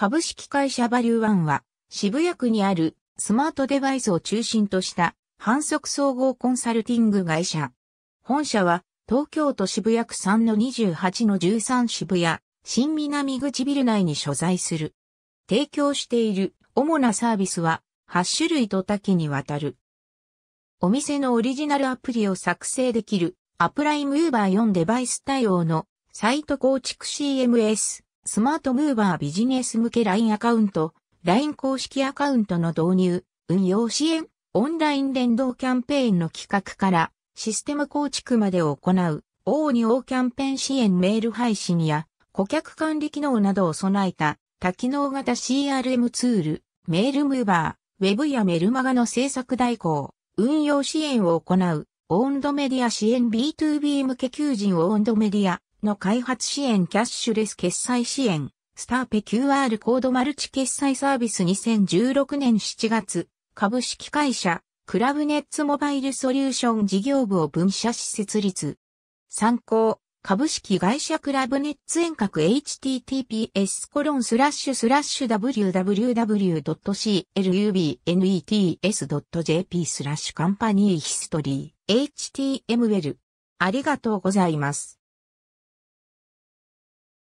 株式会社バリューワンは渋谷区にあるスマートデバイスを中心とした反則総合コンサルティング会社。本社は東京都渋谷区3の28の13渋谷新南口ビル内に所在する。提供している主なサービスは8種類と多岐にわたる。お店のオリジナルアプリを作成できるアプライムーバー4デバイス対応のサイト構築 CMS。スマートムーバービジネス向け LINE アカウント、LINE 公式アカウントの導入、運用支援、オンライン連動キャンペーンの企画からシステム構築までを行う、大に大キャンペーン支援メール配信や顧客管理機能などを備えた多機能型 CRM ツール、メールムーバー、ウェブやメルマガの制作代行、運用支援を行う、オンドメディア支援 B2B 向け求人オンドメディア、の開発支援キャッシュレス決済支援、スターペ QR コードマルチ決済サービス2016年7月、株式会社、クラブネッツモバイルソリューション事業部を分社施設立。参考、株式会社クラブネッツ遠隔 https コロンスラッシュスラッシュ www.clubnets.jp スラッシュカンパニーヒストリー html ありがとうございます。